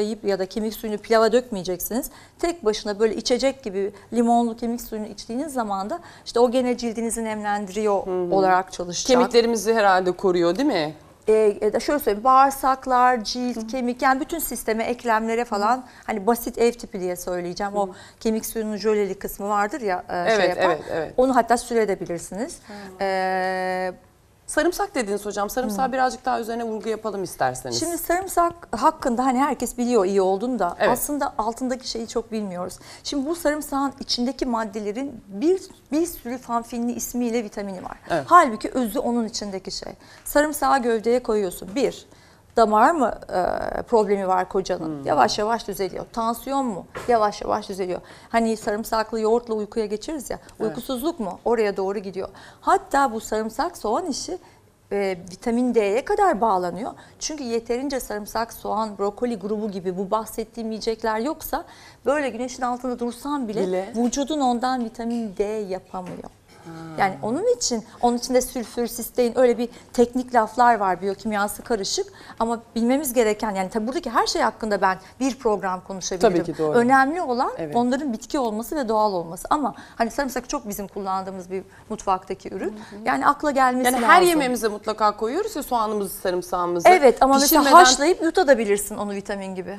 yiyip ya da kemik suyunu pilava dökmeyeceksiniz. Tek başına böyle içecek gibi limonlu kemik suyunu içtiğiniz zaman da işte o gene cildinizi nemlendiriyor hı hı. olarak çalışacak. Kemiklerimizi herhalde koruyor değil mi? Ee, e, şöyle söyleyeyim bağırsaklar, cilt, Hı. kemik yani bütün sisteme, eklemlere falan Hı. hani basit ev tipi diye söyleyeceğim. Hı. O kemik suyunun jöleli kısmı vardır ya e, şey evet, şey yapan. Evet, evet. Onu hatta sürebilirsiniz. E, Sarımsak dediniz hocam. Sarımsağı hmm. birazcık daha üzerine vurgu yapalım isterseniz. Şimdi sarımsak hakkında hani herkes biliyor iyi olduğunu da Evet. aslında altındaki şeyi çok bilmiyoruz. Şimdi bu sarımsağın içindeki maddelerin bir bir sürü fanfinli ismiyle vitamini var. Evet. Halbuki özü onun içindeki şey. Sarımsağı gövdeye koyuyorsun. Bir, damar mı e, problemi var kocanın? Hmm. Yavaş yavaş düzeliyor. Tansiyon mu? Yavaş yavaş düzeliyor. Hani sarımsaklı yoğurtla uykuya geçiriz ya. Evet. Uykusuzluk mu? Oraya doğru gidiyor. Hatta bu sarımsak soğan işi e, vitamin D'ye kadar bağlanıyor. Çünkü yeterince sarımsak, soğan, brokoli grubu gibi bu bahsettiğim yiyecekler yoksa böyle güneşin altında dursan bile, bile. vücudun ondan vitamin D yapamıyor. Yani onun için, onun için de sülfür, sistein öyle bir teknik laflar var biyokimyası karışık. Ama bilmemiz gereken yani tabii buradaki her şey hakkında ben bir program konuşabilirim. Tabii ki doğru. Önemli olan Evet. onların bitki olması ve doğal olması. Ama hani sarımsak çok bizim kullandığımız bir mutfaktaki ürün. Yani akla gelmesi Yani lazım. her yemeğimize mutlaka koyuyoruz ya soğanımızı, sarımsağımızı. Evet ama mesela Pişirmeden haşlayıp yutabilirsin onu vitamin gibi.